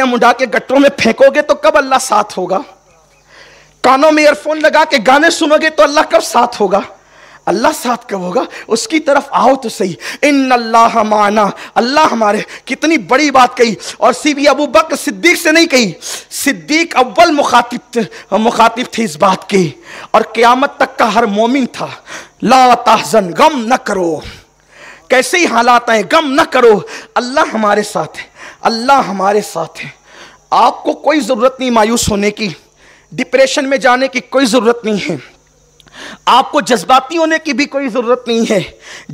गालियां मुंडा के गट्टों में फेंकोगे तो कब अल्लाह साथ होगा कानों में ईयरफोन लगा के गाने सुनोगे तो अल्लाह कब साथ होगा अल्लाह साथ कब होगा उसकी तरफ आओ तो सही इन अल्लाह माना अल्लाह हमारे कितनी बड़ी बात कही और सिर्फ अबू बक सिद्दीक से नहीं कही सिद्दीक अव्वल मुखातिब मुखातिब थे इस बात की और क्यामत तक का हर मोमिन था ला तहजन गम न करो कैसे ही हालात आए गम न करो अल्लाह हमारे साथ है अल्लाह हमारे साथ है आपको कोई ज़रूरत नहीं मायूस होने की डिप्रेशन में जाने की कोई ज़रूरत नहीं है आपको जज्बाती होने की भी कोई ज़रूरत नहीं है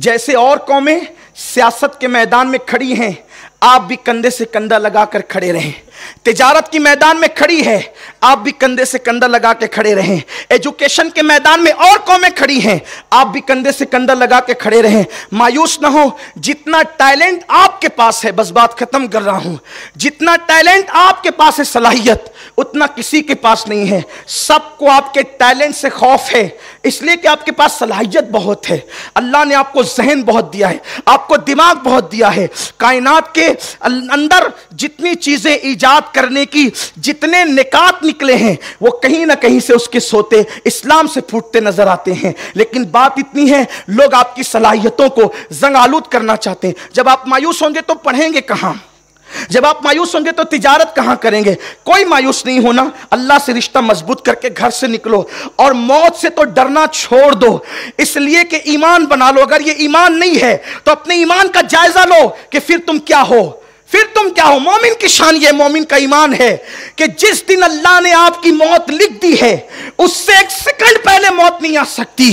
जैसे और कौमें सियासत के मैदान में खड़ी हैं आप भी कंधे से कंधा लगा कर खड़े रहें तिजारत की मैदान में खड़ी है आप भी कंधे से कंधा लगा के खड़े रहें एजुकेशन के मैदान में और कौमें खड़ी हैं आप भी कंधे से कंधा लगा के खड़े रहें मायूस ना हो जितना टैलेंट आपके पास है बस बात खत्म कर रहा हूं जितना टैलेंट आपके पास है सलाहियत उतना किसी के पास नहीं है सबको आपके टैलेंट से खौफ है इसलिए कि आपके पास सलाहियत बहुत है अल्लाह ने आपको जहन बहुत दिया है आपको दिमाग बहुत दिया है कायनात के अं-, अंदर जितनी चीजें ईजाद करने की जितने निकात निकले हैं वो कहीं ना कहीं से उसके सोते इस्लाम से फूटते नजर आते हैं लेकिन बात इतनी है लोग आपकी सलाहियतों को जंग आलूद करना चाहते हैं जब आप मायूस होंगे तो पढ़ेंगे कहाँ जब आप मायूस होंगे तो तिजारत कहां करेंगे कोई मायूस नहीं होना अल्लाह से रिश्ता मजबूत करके घर से निकलो और मौत से तो डरना छोड़ दो इसलिए कि ईमान बना लो अगर ये ईमान नहीं है तो अपने ईमान का जायजा लो कि फिर तुम क्या हो फिर तुम क्या हो मोमिन की शान ये मोमिन का ईमान है कि जिस दिन अल्लाह ने आपकी मौत लिख दी है उससे एक सेकंड पहले मौत नहीं आ सकती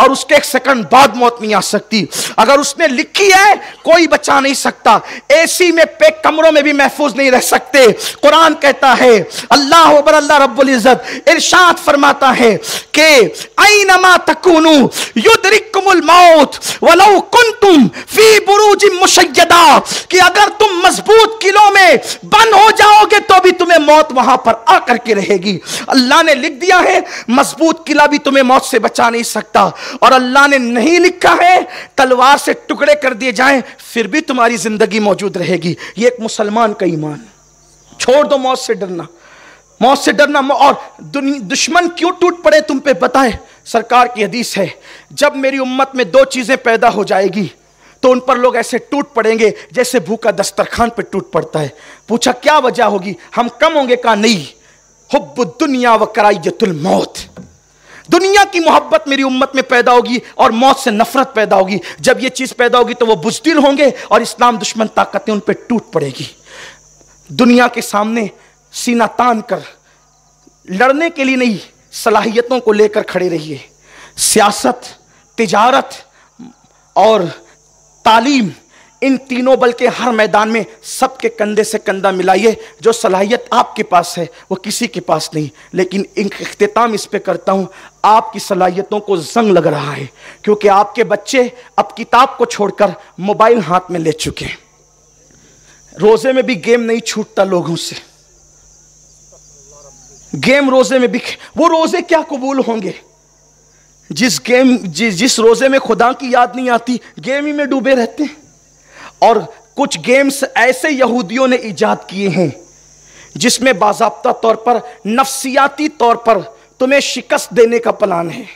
और उसके एक सेकंड बाद मौत नहीं आ सकती अगर उसने लिखी है कोई बचा नहीं सकता एसी में पैक कमरों में भी महफूज नहीं रह सकते कुरान कहता है अल्लाह अबर अल्लाह रब्बुल इज्जत इरशाद फरमाता है कि अइनमा तकुनु युद्रिकुमुल मौत वलौ कुंतुम फी बुरूजिम मुशय्यदा कि अगर तुम मजबूत किलों में बंद हो जाओगे तो भी तुम्हें मौत वहां पर आकर के रहेगी अल्लाह ने लिख दिया है मजबूत किला भी तुम्हें मौत से बचा नहीं सकता और अल्लाह ने नहीं लिखा है तलवार से टुकड़े कर दिए जाएं फिर भी तुम्हारी जिंदगी मौजूद रहेगी ये एक मुसलमान का ईमान छोड़ दो मौत से डरना मौत से डरना और दुश्मन क्यों टूट पड़े तुम पे बताएं सरकार की हदीस है जब मेरी उम्मत में दो चीजें पैदा हो जाएगी तो उन पर लोग ऐसे टूट पड़ेंगे जैसे भूखा दस्तरखान पर टूट पड़ता है पूछा क्या वजह होगी हम कम होंगे कहा नहीं हुब दुनिया व जतुल मौत दुनिया की मोहब्बत मेरी उम्मत में पैदा होगी और मौत से नफरत पैदा होगी जब ये चीज़ पैदा होगी तो वो बुजदिल होंगे और इस्लाम दुश्मन ताकतें उन पर टूट पड़ेगी दुनिया के सामने सीना तान कर लड़ने के लिए नहीं सलाहियतों को लेकर खड़े रहिए सियासत तिजारत और तालीम इन तीनों बल के हर मैदान में सबके कंधे से कंधा मिलाइए जो सलाहियत आपके पास है वो किसी के पास नहीं लेकिन अख्ताम इस पर करता हूँ आपकी सलाहियतों को जंग लग रहा है क्योंकि आपके बच्चे अब किताब को छोड़कर मोबाइल हाथ में ले चुके हैं रोजे में भी गेम नहीं छूटता लोगों से गेम रोजे में भी वो रोजे क्या कबूल होंगे जिस गेम जि, जिस रोज़े में खुदा की याद नहीं आती गेम ही में डूबे रहते हैं और कुछ गेम्स ऐसे यहूदियों ने ईजाद किए हैं जिसमें बाबा तौर पर नफसियाती तौर पर तुम्हें शिकस्त देने का प्लान है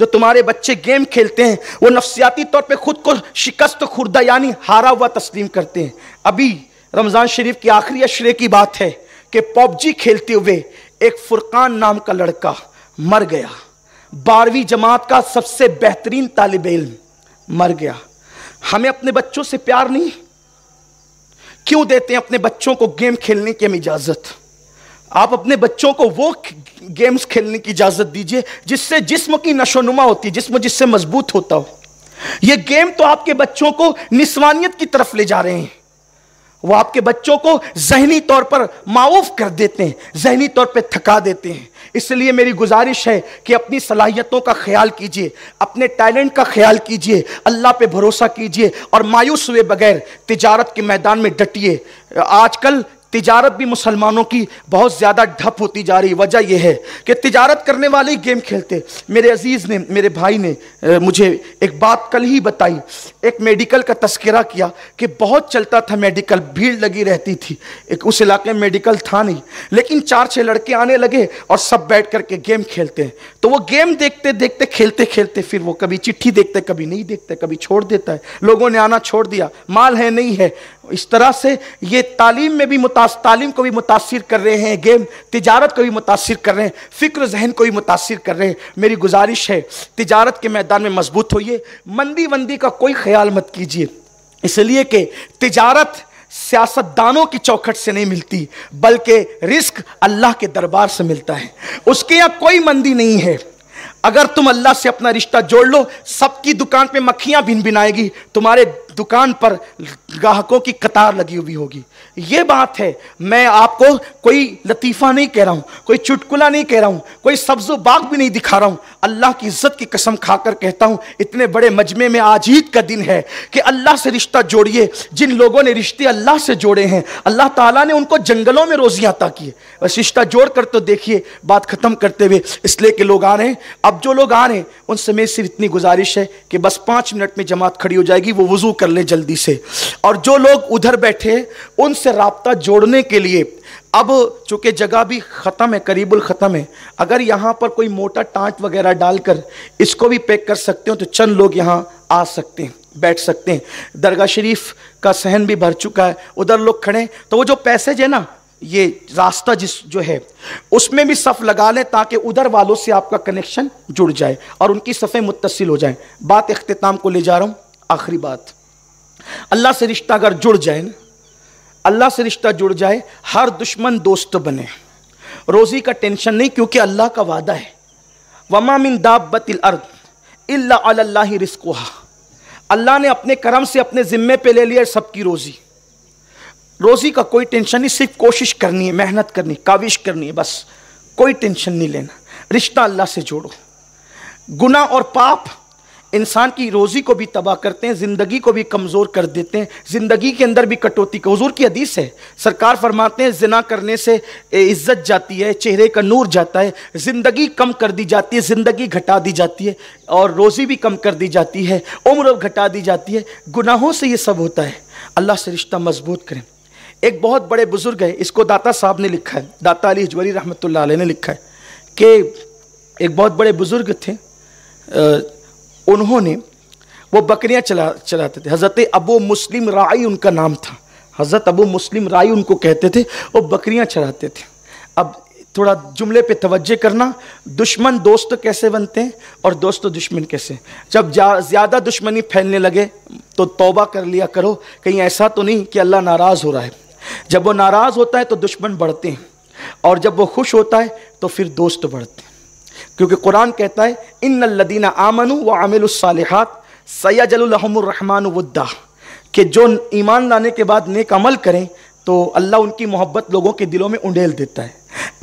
जो तुम्हारे बच्चे गेम खेलते हैं वो नफसियाती तौर पे खुद को शिकस्त खुर्दा यानी हारा हुआ तस्लीम करते हैं अभी रमज़ान शरीफ की आखिरी अशरे की बात है कि पबजी खेलते हुए एक फुरकान नाम का लड़का मर गया बारहवीं जमात का सबसे बेहतरीन तालब इल मर गया हमें अपने बच्चों से प्यार नहीं क्यों देते हैं अपने बच्चों को गेम खेलने की हम इजाज़त आप अपने बच्चों को वो गेम्स खेलने की इजाज़त दीजिए जिससे जिस्म की नशोनुमा होती है जिस्म जिससे मजबूत होता हो ये गेम तो आपके बच्चों को निस्वानियत की तरफ ले जा रहे हैं वो आपके बच्चों को जहनी तौर पर माऊफ कर देते हैं जहनी तौर पर थका देते हैं इसलिए मेरी गुजारिश है कि अपनी सलाहियतों का ख्याल कीजिए अपने टैलेंट का ख्याल कीजिए अल्लाह पे भरोसा कीजिए और मायूस हुए बगैर तिजारत के मैदान में डटिए आजकल तिजारत भी मुसलमानों की बहुत ज़्यादा ढप होती जा रही वजह यह है कि तिजारत करने वाले ही गेम खेलते मेरे अजीज़ ने मेरे भाई ने मुझे एक बात कल ही बताई एक मेडिकल का तस्करा किया कि बहुत चलता था मेडिकल भीड़ लगी रहती थी एक उस इलाके में मेडिकल था नहीं लेकिन चार छः लड़के आने लगे और सब बैठ करके गेम खेलते हैं तो वो गेम देखते देखते खेलते खेलते फिर वो कभी चिट्ठी देखते कभी नहीं देखते कभी छोड़ देता है लोगों ने आना छोड़ दिया माल है नहीं है इस तरह से ये तालीम में भी मुतास तालीम को भी मुतासर कर रहे हैं गेम तिजारत को भी मुतासर कर रहे हैं फ़िक्र जहन को भी मुतासर कर रहे हैं मेरी गुजारिश है तिजारत के मैदान में मजबूत होइए मंदी मंदी का कोई ख्याल मत कीजिए इसलिए कि तिजारत सियासतदानों की चौखट से नहीं मिलती बल्कि रिस्क अल्लाह के दरबार से मिलता है उसके यहाँ कोई मंदी नहीं है अगर तुम अल्लाह से अपना रिश्ता जोड़ लो सबकी दुकान पे मक्खियां भिन भिनाएगी तुम्हारे दुकान पर ग्राहकों की कतार लगी हुई होगी ये बात है मैं आपको कोई लतीफ़ा नहीं कह रहा हूँ कोई चुटकुला नहीं कह रहा हूँ कोई सब्ज़ बाग भी नहीं दिखा रहा हूँ अल्लाह की इज्जत की कसम खाकर कहता हूँ इतने बड़े मजमे में आज ईद का दिन है कि अल्लाह से रिश्ता जोड़िए जिन लोगों ने रिश्ते अल्लाह से जोड़े हैं अल्लाह ताला ने उनको जंगलों में रोजी अता किए बस रिश्ता जोड़ कर तो देखिए बात ख़त्म करते हुए इसलिए कि लोग आ रहे हैं अब अब जो लोग आ रहे हैं उनसे समय सिर्फ इतनी गुजारिश है कि बस पाँच मिनट में जमात खड़ी हो जाएगी वो वज़ू कर लें जल्दी से और जो लोग उधर बैठे उनसे रबता जोड़ने के लिए अब चूँकि जगह भी ख़त्म है करीबुल ख़त्म है अगर यहाँ पर कोई मोटा टाँट वगैरह डालकर इसको भी पैक कर सकते हो तो चंद लोग यहाँ आ सकते हैं बैठ सकते हैं दरगाह शरीफ का सहन भी भर चुका है उधर लोग खड़े तो वो जो पैसेज है ना ये रास्ता जिस जो है उसमें भी सफ़ लगा लें ताकि उधर वालों से आपका कनेक्शन जुड़ जाए और उनकी सफ़ें मुतसिल हो जाएं बात अख्ताम को ले जा रहा हूँ आखिरी बात अल्लाह से रिश्ता अगर जुड़ जाए ना अल्लाह से रिश्ता जुड़ जाए हर दुश्मन दोस्त बने रोज़ी का टेंशन नहीं क्योंकि अल्लाह का वादा है वमा मिन अर्द इल्ला अल्लाह रिस्कोहा अल्लाह ने अपने करम से अपने ज़िम्मे पे ले लिया सबकी रोज़ी रोज़ी का कोई टेंशन नहीं सिर्फ कोशिश करनी है मेहनत करनी काविश करनी है बस कोई टेंशन नहीं लेना रिश्ता अल्लाह से जोड़ो गुना और पाप इंसान की रोज़ी को भी तबाह करते हैं ज़िंदगी को भी कमज़ोर कर देते हैं ज़िंदगी के अंदर भी कटौती का हजूर की हदीस है सरकार फरमाते हैं जिना करने से इज्जत जाती है चेहरे का नूर जाता है ज़िंदगी कम कर दी जाती है ज़िंदगी घटा दी जाती है और रोज़ी भी कम कर दी जाती है उम्र घटा दी जाती है गुनाहों से ये सब होता है अल्लाह से रिश्ता मजबूत करें एक बहुत बड़े बुज़ुर्ग है इसको दाता साहब ने लिखा है दाता अली हजवरी रहमत ने लिखा है कि एक बहुत बड़े बुज़ुर्ग थे उन्होंने वो बकरियां चला चलाते थे हज़रत अबू मुस्लिम राय उनका नाम था हज़रत अबू मुस्लिम राय उनको कहते थे वो बकरियां चलाते थे अब थोड़ा जुमले पे तवज्जे करना दुश्मन दोस्त कैसे बनते हैं और दोस्त दुश्मन कैसे जब ज़्यादा दुश्मनी फैलने लगे तो तौबा कर लिया करो कहीं ऐसा तो नहीं कि अल्लाह नाराज़ हो रहा है जब वो नाराज़ होता है तो दुश्मन बढ़ते हैं और जब वो खुश होता है तो फिर दोस्त बढ़ते हैं क्योंकि कुरान कहता है इन लदीना आमनु व आमिलसालहत सयाजलहमरहमान वद्दा कि जो ईमान लाने के बाद नेक अमल करें तो अल्लाह उनकी मोहब्बत लोगों के दिलों में उंडेल देता है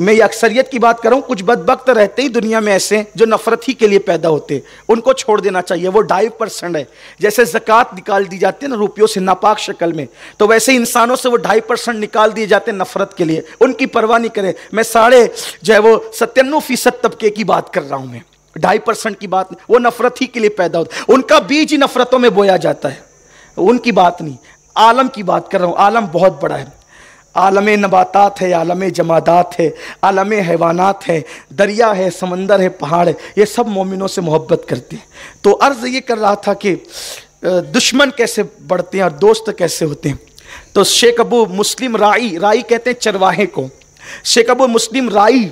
मैं ये अक्सरियत की बात करूँ कुछ बदबक रहते ही दुनिया में ऐसे जो नफरत ही के लिए पैदा होते उनको छोड़ देना चाहिए वो ढाई परसेंट है जैसे जक़ात निकाल दी जाती है ना रुपयों से नापाक शक्ल में तो वैसे इंसानों से वो ढाई परसेंट निकाल दिए जाते हैं नफरत के लिए उनकी परवाह नहीं करें मैं साढ़े जो है वो सत्तानवे फीसद तबके की बात कर रहा हूँ मैं ढाई परसेंट की बात नहीं वो नफरत ही के लिए पैदा होता उनका बीज ही नफरतों में बोया जाता है उनकी बात नहीं आलम की बात कर रहा हूँ आलम बहुत बड़ा है आलम नबातात है आलम जमादात है आलम हैवानात है दरिया है समंदर है पहाड़ है ये सब मोमिनों से मोहब्बत करते हैं तो अर्ज़ ये कर रहा था कि दुश्मन कैसे बढ़ते हैं और दोस्त कैसे होते हैं तो शेख अबू मुस्लिम राई राई कहते हैं चरवाहे को शेख अबू मुस्लिम राई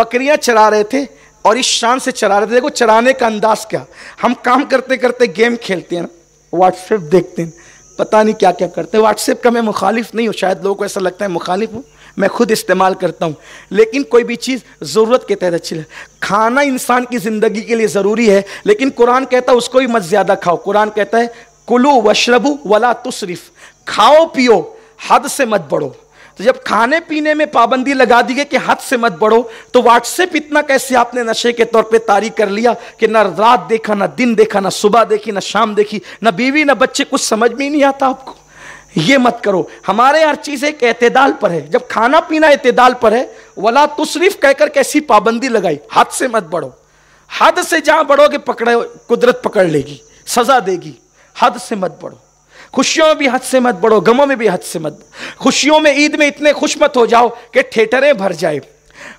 बकरियां चरा रहे थे और इस शान से चरा रहे थे देखो चराने का अंदाज क्या हम काम करते करते गेम खेलते हैं ना व्हाट्सएप देखते हैं पता नहीं क्या क्या करते हैं व्हाट्सएप का मैं मुखालिफ नहीं हूँ शायद लोगों को ऐसा लगता है मुखालिफ हूँ मैं खुद इस्तेमाल करता हूँ लेकिन कोई भी चीज़ ज़रूरत के तहत अच्छी खाना इंसान की ज़िंदगी के लिए ज़रूरी है लेकिन कुरान कहता है उसको भी मत ज़्यादा खाओ कुरान कहता है कुलू वशरबू वला तुशरफ खाओ पियो हद से मत बढ़ो तो जब खाने पीने में पाबंदी लगा दी गई कि हद से मत बढ़ो तो व्हाट्सएप इतना कैसे आपने नशे के तौर पे तारी कर लिया कि ना रात देखा ना दिन देखा ना सुबह देखी ना शाम देखी ना बीवी ना बच्चे कुछ समझ में ही नहीं आता आपको ये मत करो हमारे हर चीज़ एक एतदाल पर है जब खाना पीना एतदाल पर है वला सिर्फ कहकर कैसी पाबंदी लगाई हद से मत बढ़ो हद से जहां बढ़ोगे पकड़े कुदरत पकड़ लेगी सजा देगी हद से मत बढ़ो खुशियों में भी हद से मत बढ़ो गमों में भी हद से मत खुशियों में ईद में इतने खुश मत हो जाओ कि थिएटरें भर जाए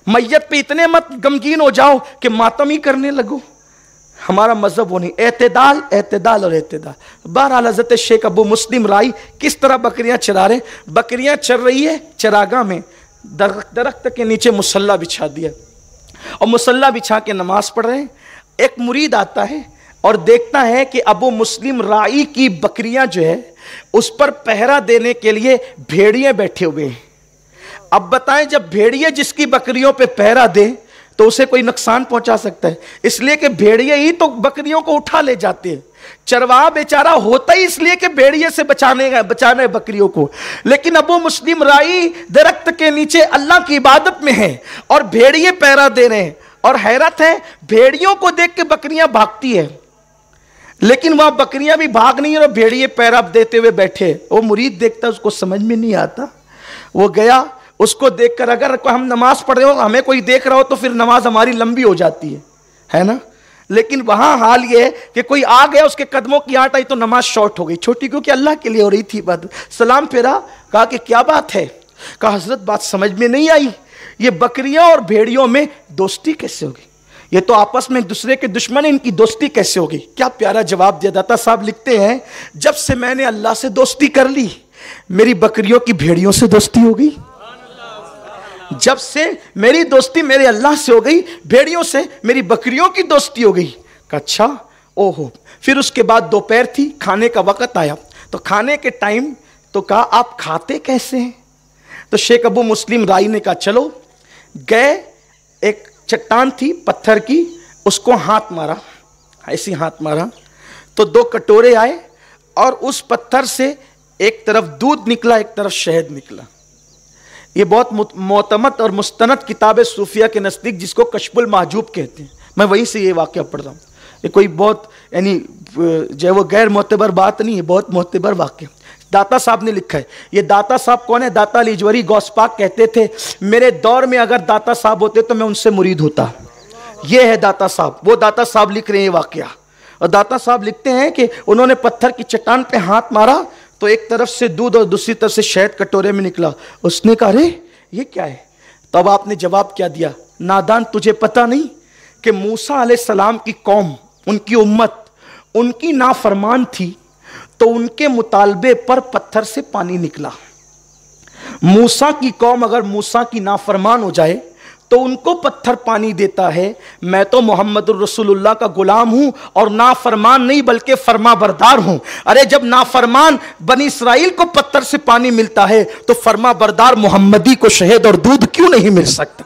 मैयत पे इतने मत गमगीन हो जाओ कि मातम ही करने लगो हमारा मजहब वो नहीं एतदाल एतदाल और एतदाल बहरहाल हजरत शेख अबू मुस्लिम राय किस तरह बकरियां चरा रहे बकरियां चर रही है चरागा में दरख्त दरख्त के नीचे मुसल्ला बिछा दिया और मुसल्ला बिछा के नमाज पढ़ रहे हैं एक मुरीद आता है और देखता है कि अबू मुस्लिम राई की बकरियां जो है उस पर पहरा देने के लिए भेड़िए बैठे हुए हैं अब बताएं जब भेड़िए जिसकी बकरियों पे पहरा दे तो उसे कोई नुकसान पहुंचा सकता है इसलिए कि भेड़िए ही तो बकरियों को उठा ले जाते हैं चरवा बेचारा होता ही इसलिए कि भेड़िए से बचाने बचाने बकरियों को लेकिन अबू मुस्लिम राई दरख्त के नीचे अल्लाह की इबादत में है और भेड़िए पहरा दे रहे हैं और हैरत है भेड़ियों को देख के बकरियां भागती है लेकिन वहां बकरियां भी भाग नहीं और भेड़िए पैर आप देते हुए बैठे वो मुरीद देखता उसको समझ में नहीं आता वो गया उसको देखकर अगर हम नमाज पढ़ रहे हो हमें कोई देख रहा हो तो फिर नमाज हमारी लंबी हो जाती है है ना लेकिन वहां हाल ये है कि कोई आ गया उसके कदमों की आट आई तो नमाज शॉर्ट हो गई छोटी क्योंकि अल्लाह के लिए हो रही थी बात सलाम फेरा कहा कि क्या बात है कहा हजरत बात समझ में नहीं आई ये बकरियां और भेड़ियों में दोस्ती कैसे होगी ये तो आपस में एक दूसरे के दुश्मन इनकी दोस्ती कैसे होगी क्या प्यारा जवाब दिया दाता साहब लिखते हैं जब से मैंने अल्लाह से दोस्ती कर ली मेरी बकरियों की भेड़ियों से दोस्ती हो गई जब से मेरी दोस्ती मेरे अल्लाह से हो गई भेड़ियों से मेरी बकरियों की दोस्ती हो गई अच्छा ओहो फिर उसके बाद दोपहर थी खाने का वक़्त आया तो खाने के टाइम तो कहा आप खाते कैसे हैं तो शेख अबू मुस्लिम राई ने कहा चलो गए एक चट्टान थी पत्थर की उसको हाथ मारा ऐसी हाथ मारा तो दो कटोरे आए और उस पत्थर से एक तरफ दूध निकला एक तरफ शहद निकला ये बहुत मोतमत और मुस्तनत किताब है सूफिया के नज़दीक जिसको कशबुल महजूब कहते हैं मैं वहीं से ये वाक्य पढ़ रहा हूँ ये कोई बहुत यानी जो वो गैर मोतबर बात नहीं है बहुत मोतबर वाक्य दाता साहब ने लिखा है ये दाता साहब कौन है दाता लीजवरी गौसपाक कहते थे मेरे दौर में अगर दाता साहब होते तो मैं उनसे मुरीद होता ये है दाता साहब वो दाता साहब लिख रहे हैं वाक्य और दाता साहब लिखते हैं कि उन्होंने पत्थर की चट्टान पे हाथ मारा तो एक तरफ से दूध और दूसरी तरफ से शहद कटोरे में निकला उसने कहा अरे ये क्या है तब तो आपने जवाब क्या दिया नादान तुझे पता नहीं कि मूसा सलाम की कौम उनकी उम्मत उनकी नाफरमान थी तो उनके मुतालबे पर पत्थर से पानी निकला मूसा की कौम अगर मूसा की नाफरमान हो जाए तो उनको पत्थर पानी देता है मैं तो मोहम्मद रसूलुल्लाह का गुलाम हूं और नाफरमान नहीं बल्कि फरमा बरदार हूं अरे जब नाफरमान बनी इसराइल को पत्थर से पानी मिलता है तो फरमा बरदार मोहम्मदी को शहद और दूध क्यों नहीं मिल सकता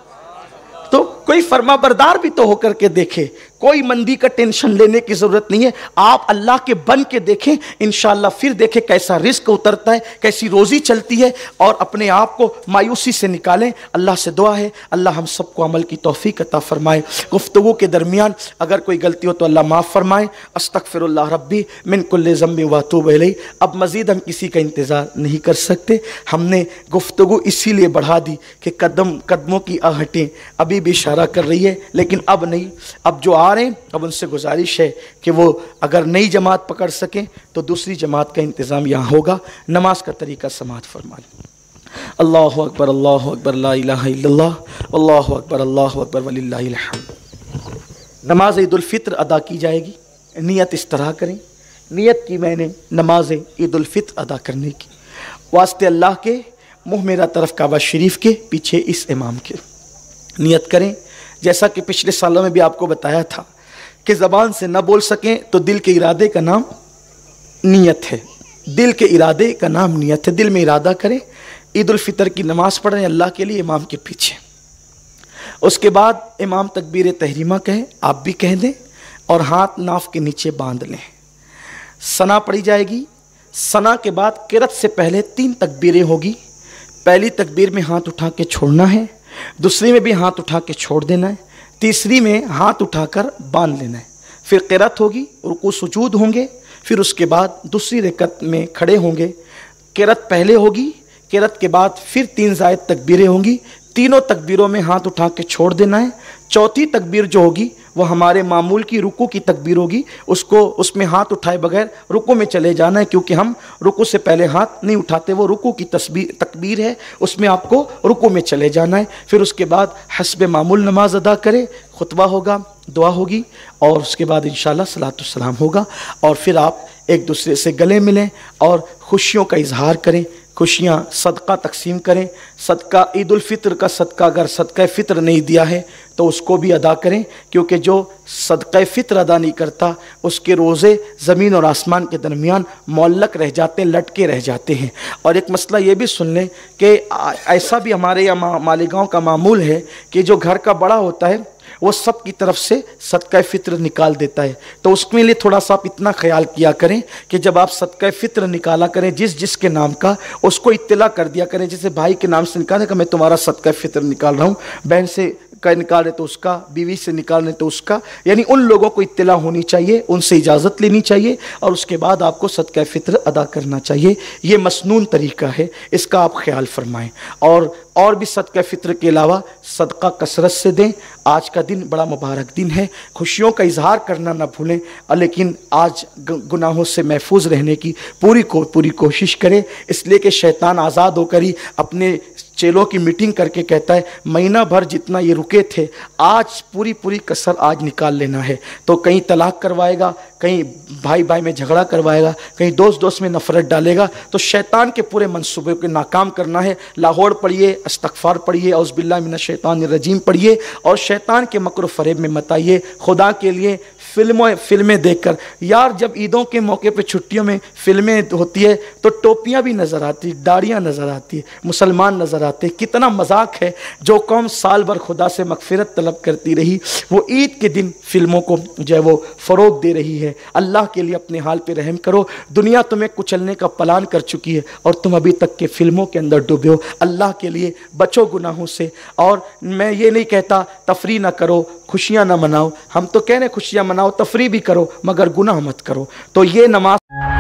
तो कोई फर्मा बरदार भी तो होकर के देखे कोई मंदी का टेंशन लेने की ज़रूरत नहीं है आप अल्लाह के बन के देखें इन फिर देखें कैसा रिस्क उतरता है कैसी रोज़ी चलती है और अपने आप को मायूसी से निकालें अल्लाह से दुआ है अल्लाह हम सबको अमल की तोफ़ी अता फ़रमाए गुफ्तु के दरमियान अगर कोई गलती हो तो अल्लाह माफ़ फ़रमाए फिर रबी मिनकुल्ल ज़म्बी वातूब अब मज़ीद हम किसी का इंतज़ार नहीं कर सकते हमने गुफ्तु इसीलिए बढ़ा दी कि कदम कदमों की आहटें अभी भी शायद इशारा कर रही है लेकिन अब नहीं अब जो आ रहे हैं अब उनसे गुजारिश है कि वो अगर नई जमात पकड़ सकें तो दूसरी जमात का इंतज़ाम यहाँ होगा नमाज का तरीका समात फरमाएँ अल्लाह अकबर अल्लाह अकबर अल्लाह अकबर अल्लाह अकबर वली नमाज ईदालफ़ितर अदा की जाएगी नीयत इस तरह करें नीयत की मैंने नमाज ईदालफ़ितर अदा करने की वास्ते अल्लाह के मुँह मेरा तरफ काबा शरीफ के पीछे इस इमाम के नियत करें जैसा कि पिछले सालों में भी आपको बताया था कि ज़बान से ना बोल सकें तो दिल के इरादे का नाम नीयत है दिल के इरादे का नाम नीयत है दिल में इरादा करें ईदालफ़ितर की नमाज़ पढ़ें अल्लाह के लिए इमाम के पीछे उसके बाद इमाम तकबीर तहरीमा कहे आप भी कह दें और हाथ नाफ के नीचे बांध लें सना पड़ी जाएगी सना के बाद किरत से पहले तीन तकबीरें होगी पहली तकबीर में हाथ उठा के छोड़ना है दूसरी में भी हाथ उठा के छोड़ देना है तीसरी में हाथ उठाकर बांध लेना है फिर किरत होगी रुकू सजूद होंगे फिर उसके बाद दूसरी रिकत में खड़े होंगे किरत पहले होगी किरत के बाद फिर तीन जायद तकबीरें होंगी तीनों तकबीरों में हाथ उठा के छोड़ देना है चौथी तकबीर जो होगी वह हमारे मामूल की रुकू की तकबीर होगी उसको उसमें हाथ उठाए बगैर रुकू में चले जाना है क्योंकि हम रुकू से पहले हाथ नहीं उठाते वो रुकू की तस्वीर तकबीर है उसमें आपको रुकू में चले जाना है फिर उसके बाद हसब मामूल नमाज अदा करें खुतबा होगा दुआ होगी और उसके बाद इन सलाम होगा और फिर आप एक दूसरे से गले मिलें और खुशियों का इजहार करें खुशियाँ सदका तकसीम करें सदका ईदालफ़ितर का सदका अगर सदका फ़ितर नहीं दिया है तो उसको भी अदा करें क्योंकि जो सदका फ़ितर अदा नहीं करता उसके रोज़े ज़मीन और आसमान के दरमियान मौलक रह जाते हैं लटके रह जाते हैं और एक मसला ये भी सुन लें कि ऐसा भी हमारे यहाँ मालेगाँव का मामूल है कि जो घर का बड़ा होता है वो सब की तरफ से सदका फ़ितर निकाल देता है तो उसके लिए थोड़ा सा आप इतना ख्याल किया करें कि जब आप सदका फितर निकाला करें जिस जिस के नाम का उसको इतला कर दिया करें जैसे भाई के नाम से निकालने कि मैं तुम्हारा सदका फ़ित्र निकाल रहा हूँ बहन से का निकाल रहे तो उसका बीवी से निकाल रहे तो उसका यानी उन लोगों को इतला होनी चाहिए उनसे इजाज़त लेनी चाहिए और उसके बाद आपको सदका फ़ितर अदा करना चाहिए ये मसनून तरीका है इसका आप ख्याल फरमाएँ और और भी सदक फित्र के अलावा सदका कसरत से दें आज का दिन बड़ा मुबारक दिन है खुशियों का इजहार करना ना भूलें लेकिन आज गुनाहों से महफूज रहने की पूरी को पूरी कोशिश करें इसलिए कि शैतान आज़ाद होकर ही अपने चेलों की मीटिंग करके कहता है महीना भर जितना ये रुके थे आज पूरी पूरी कसर आज निकाल लेना है तो कहीं तलाक करवाएगा कहीं भाई भाई में झगड़ा करवाएगा कहीं दोस्त दोस्त में नफरत डालेगा तो शैतान के पूरे मंसूबे को नाकाम करना है लाहौर पढ़िए अस्तफार पढ़िए औसबिल्ला मिन शैतान रजीम पढ़िए और शैतान के मकर फरेब में मताइए खुदा के लिए फिल्मों फिल्में देखकर यार जब ईदों के मौके पे छुट्टियों में फिल्में होती है तो टोपियां भी नज़र आती दाढ़ियाँ नज़र आती है मुसलमान नज़र आते कितना मजाक है जो कौम साल भर खुदा से मगफरत तलब करती रही वो ईद के दिन फिल्मों को जो है वो फ़रोग दे रही है अल्लाह के लिए अपने हाल पर रहम करो दुनिया तुम्हें कुचलने का प्लान कर चुकी है और तुम अभी तक के फिल्मों के अंदर डूबे हो अल्लाह के लिए बचो गुनाहों से और मैं ये नहीं कहता तफरी ना करो खुशियाँ ना मनाओ हम तो कह रहे खुशियाँ मनाओ बनाओ तफरी भी करो मगर गुनाह मत करो तो ये नमाज